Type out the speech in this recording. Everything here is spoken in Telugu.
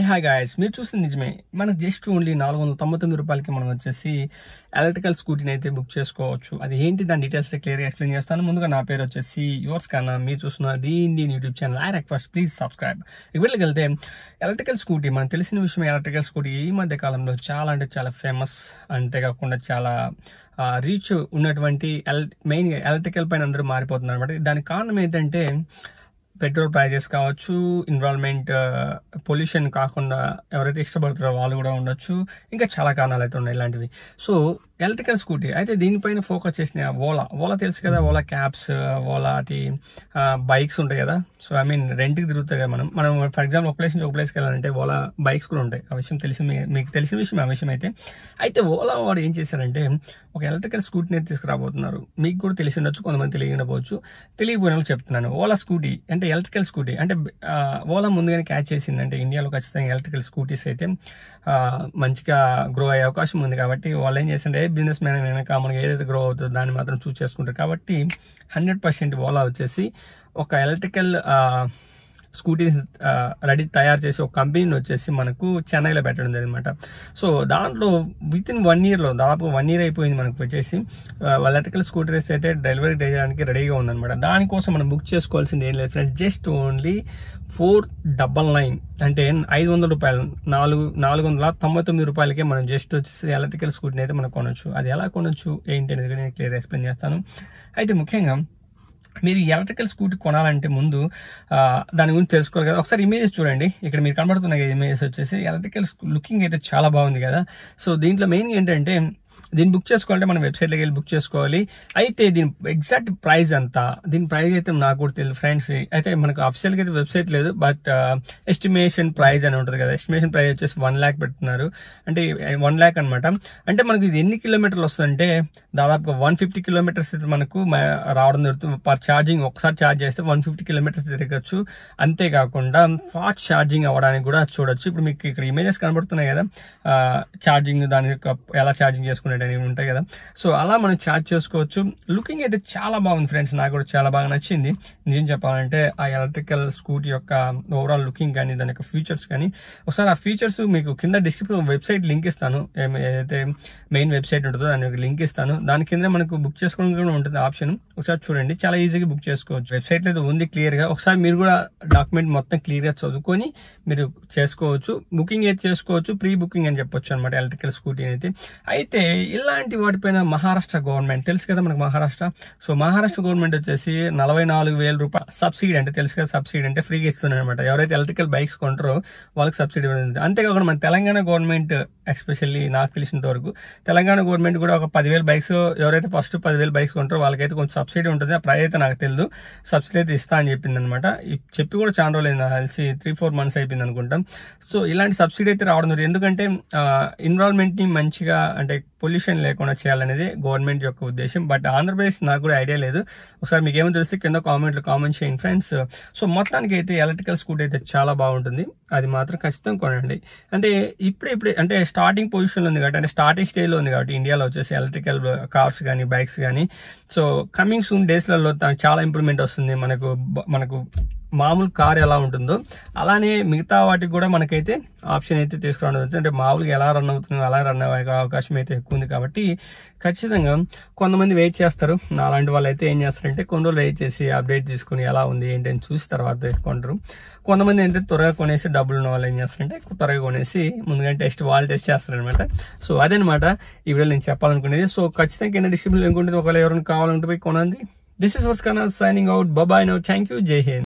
ఏ హాయ్ గాయస్ మీరు చూసిన నిజమే మనకు జస్ట్ ఓన్లీ నాలుగు వందల తొంభై తొమ్మిది రూపాయలకి మనం వచ్చేసి ఎలక్ట్రికల్ స్కూటీని అయితే బుక్ చేసుకోవచ్చు అది ఏంటి దాని డీటెయిల్స్ క్లియర్గా ఎక్స్ప్లెయిన్ చేస్తాను ముందుగా నా పేరు వచ్చేసి యువర్స్ కన్నా మీరు చూస్తున్న ది Indian YouTube channel I request please subscribe వీళ్ళకి వెళ్తే ఎలక్ట్రికల్ స్కూటీ మనం తెలిసిన విషయం ఎలక్ట్రికల్ స్కూటీ ఈ మధ్య కాలంలో చాలా అంటే చాలా ఫేమస్ అంతేకాకుండా చాలా రీచ్ ఉన్నటువంటి ఎల్ మెయిన్గా ఎలక్ట్రికల్ పైన అందరూ మారిపోతున్నారు అనమాట దానికి కారణం ఏంటంటే పెట్రోల్ ప్రైజెస్ కావచ్చు ఇన్వాల్వ్మెంట్ పొల్యూషన్ uh, కాకుండా ఎవరైతే ఇష్టపడుతున్నారో వాళ్ళు కూడా ఉండొచ్చు ఇంకా చాలా కారణాలు అయితే ఉన్నాయి ఇలాంటివి సో ఎలక్ట్రికల్ స్కూటీ అయితే దీనిపైన ఫోకస్ చేసిన ఓలా ఓలా తెలుసు కదా ఓలా క్యాబ్స్ ఓలా బైక్స్ ఉంటాయి కదా సో ఐ మీన్ రెంట్కి తిరుగుతాయి కదా మనం మనం ఫర్ ఎగ్జాంపుల్ ఒక ప్లేస్ నుంచి ఒక ప్లేస్కి వెళ్ళాలంటే ఓలా బైక్స్ కూడా ఉంటాయి ఆ విషయం తెలిసి మీకు తెలిసిన విషయం ఆ విషయం అయితే అయితే ఓలా వాడు ఏం చేశారంటే ఒక ఎలక్ట్రికల్ స్కూటీని తీసుకురాబోతున్నారు మీకు కూడా తెలిసి ఉండొచ్చు కొంతమంది తెలియకపోవచ్చు తెలియకపోయిన వాళ్ళు చెప్తున్నాను ఓలా స్కూటీ అంటే ఎలక్ట్రికల్ స్కూటీ అంటే ఓలా ముందుగానే క్యాచ్ చేసింది అంటే ఇండియాలో ఖచ్చితంగా ఎలక్ట్రికల్ స్కూటీస్ అయితే మంచిగా గ్రో అయ్యే అవకాశం ఉంది కాబట్టి వాళ్ళు ఏం చేసిండే బిజినెస్ మ్యాన్ అయినా కామన్గా ఏదైతే గ్రో అవుతుందో దాన్ని మాత్రం చూసేసుకుంటారు కాబట్టి హండ్రెడ్ పర్సెంట్ ఓలా వచ్చేసి ఒక ఎలక్ట్రికల్ స్కూటీస్ రెడీ తయారు చేసి ఒక కంపెనీని వచ్చేసి మనకు చెన్నైలో పెట్టడం జరిగిందనమాట సో దాంట్లో విత్ ఇన్ వన్ ఇయర్లో దాదాపు వన్ ఇయర్ అయిపోయింది మనకు వచ్చేసి ఎలక్ట్రికల్ స్కూటర్స్ అయితే డెలివరీ చేయడానికి రెడీగా ఉందనమాట దానికోసం మనం బుక్ చేసుకోవాల్సింది ఏం లేదు friends just only four double nine అంటే ఐదు వందల రూపాయలు నాలుగు నాలుగు వందల తొంభై తొమ్మిది రూపాయలకే మనం జస్ట్ వచ్చేసి ఎలక్ట్రికల్ స్కూటీని అయితే మనం కొనొచ్చు అది ఎలా కొనొచ్చు ఏంటి అనేది నేను క్లియర్ ఎక్స్ప్లెయిన్ చేస్తాను అయితే ముఖ్యంగా మీరు ఎలక్ట్రికల్ స్కూటీ కొనాలంటే ముందు దాని గురించి తెలుసుకోవాలి కదా ఒకసారి ఇమేజెస్ చూడండి ఇక్కడ మీరు కనబడుతున్నాయి ఇమేజెస్ వచ్చేసి ఎలక్ట్రికల్ లుకింగ్ అయితే చాలా బాగుంది కదా సో దీంట్లో మెయిన్ ఏంటంటే దీన్ని బుక్ చేసుకోవాలంటే మనం వెబ్సైట్లోకి వెళ్ళి బుక్ చేసుకోవాలి అయితే దీని ఎగ్జాక్ట్ ప్రైస్ అంతా దీని ప్రైస్ అయితే నాకు కూడా తెలియదు ఫ్రెండ్స్ అయితే మనకు అఫిషియల్గా అయితే వెబ్సైట్ లేదు బట్ ఎస్టిమేషన్ ప్రైస్ అని ఉంటుంది కదా ఎస్టిమేషన్ ప్రైస్ వచ్చేసి వన్ ల్యాక్ పెడుతున్నారు అంటే వన్ ల్యాక్ అనమాట అంటే మనకు ఇది ఎన్ని కిలోమీటర్లు వస్తుందంటే దాదాపుగా వన్ ఫిఫ్టీ కిలోమీటర్స్ అయితే మనకు రావడం జరుగుతుంది పర్ ఛార్జింగ్ ఒకసారి ఛార్జ్ చేస్తే వన్ ఫిఫ్టీ కిలోమీటర్స్ తిరగచ్చు అంతేకాకుండా ఫాస్ట్ ఛార్జింగ్ అవ్వడానికి కూడా చూడొచ్చు ఇప్పుడు మీకు ఇక్కడ ఇమేజెస్ కనబడుతున్నాయి కదా ఛార్జింగ్ uh, దాని ఎలా ఛార్జింగ్ చేసుకోవాలి చేసుకునేటవి ఉంటాయి కదా సో అలా మనం చార్జ్ చేసుకోవచ్చు లుకింగ్ అయితే చాలా బాగుంది ఫ్రెండ్స్ నాకు కూడా చాలా బాగా నచ్చింది నిజం చెప్పాలంటే ఆ ఎలక్ట్రికల్ స్కూటీ యొక్క ఓవరాల్ లుకింగ్ కానీ దాని యొక్క ఫీచర్స్ కానీ ఒకసారి ఆ ఫీచర్స్ మీకు కింద డిస్క్రిప్షన్ వెబ్సైట్ లింక్ ఇస్తాను ఏదైతే మెయిన్ వెబ్సైట్ ఉంటుందో దాని లింక్ ఇస్తాను దాని కింద మనకు బుక్ చేసుకోవడం కూడా ఉంటుంది ఆప్షన్ ఒకసారి చూడండి చాలా ఈజీగా బుక్ చేసుకోవచ్చు వెబ్సైట్ అయితే ఉంది క్లియర్ గా ఒకసారి మీరు కూడా డాక్యుమెంట్ మొత్తం క్లియర్గా చదువుకొని మీరు చేసుకోవచ్చు బుకింగ్ అయితే చేసుకోవచ్చు ప్రీ బుకింగ్ అని చెప్పొచ్చు అనమాట ఎలక్ట్రికల్ స్కూటీ అయితే అయితే ఇలాంటి వాటిపైన మహారాష్ట్ర గవర్నమెంట్ తెలుసు కదా మనకు మహారాష్ట్ర సో మహారాష్ట్ర గవర్నమెంట్ వచ్చేసి నలభై నాలుగు వేల రూపాయల సబ్సిడీ అంటే తెలుసు కదా సబ్సిడీ అంటే ఫ్రీగా ఇస్తున్నారు అనమాట ఎవరైతే ఎలక్ట్రికల్ బైక్స్ కొంటారో వాళ్ళకి సబ్సిడీ అంతేకాకుండా మన తెలంగాణ గవర్నమెంట్ ఎస్పెషల్లీ నాకు తెలిసినంత వరకు తెలంగాణ గవర్నమెంట్ కూడా ఒక పదివేల బైక్స్ ఎవరైతే ఫస్ట్ పదివేల బైక్స్ కొంటారో వాళ్ళకైతే కొంచెం సబ్సిడీ ఉంటుంది ఆ ప్రైజ్ అయితే నాకు తెలియదు సబ్సిడీ అయితే ఇస్తా అని చెప్పింది అనమాట చెప్పి కూడా చాలా రోజులు నాకు కలిసి త్రీ ఫోర్ మంత్స్ అయిపోయింది అనుకుంటాం సో ఇలాంటి సబ్సిడీ అయితే రావడం జరుగుతుంది ఎందుకంటే ఎన్విరాన్మెంట్ని మంచిగా అంటే పొల్యూషన్ లేకుండా చేయాలనేది గవర్నమెంట్ యొక్క ఉద్దేశం బట్ ఆంధ్రప్రదేశ్ నాకు కూడా ఐడియా లేదు ఒకసారి మీకు ఏమో తెలిస్తే కింద కామెంట్లు కామెంట్ చేయండి ఫ్రెండ్స్ సో మొత్తానికి అయితే ఎలక్ట్రికల్ స్కూటీ అయితే చాలా బాగుంటుంది అది మాత్రం ఖచ్చితంగా కొనండి అంటే ఇప్పుడే ఇప్పుడే అంటే స్టార్టింగ్ పొజిషన్లో ఉంది కాబట్టి అంటే స్టార్టింగ్ స్టేజ్లో ఉంది కాబట్టి ఇండియాలో వచ్చేసి ఎలక్ట్రికల్ కార్స్ కానీ బైక్స్ కానీ సో కమింగ్ సూన్ డేస్లలో చాలా ఇంప్రూవ్మెంట్ వస్తుంది మనకు మనకు మామూలు కార్ ఎలా ఉంటుందో అలానే మిగతా వాటికి కూడా మనకైతే ఆప్షన్ అయితే తీసుకురావడం జరుగుతుంది అంటే మామూలుగా ఎలా రన్ అవుతుందో అలా రన్ అయ్యే అవకాశం అయితే ఎక్కువ ఉంది కాబట్టి ఖచ్చితంగా కొంతమంది వెయిట్ చేస్తారు అలాంటి వాళ్ళు అయితే ఏం చేస్తారంటే కొన్ని రోజులు వెయిట్ చేసి అప్డేట్ తీసుకుని ఎలా ఉంది ఏంటి అని చూసి తర్వాత పెట్టుకుంటారు కొంతమంది ఏంటంటే త్వరగా కొనేసి డబ్బులు ఉన్న వాళ్ళు ఏం చేస్తారంటే త్వరగా కొనేసి ముందుగా టెస్ట్ వాళ్ళు టెస్ట్ చేస్తారనమాట సో అదనమాట ఈ వీడియో నేను చెప్పాలనుకునేది సో ఖచ్చితంగా కింద డిస్ట్రిబ్యూట్ ఏంటంటే ఒకవేళ ఎవరైనా కావాలంటే పోయి కొనండి this is yours Kanna signing out బాబాయ్ నో థ్యాంక్ యూ జై హింద్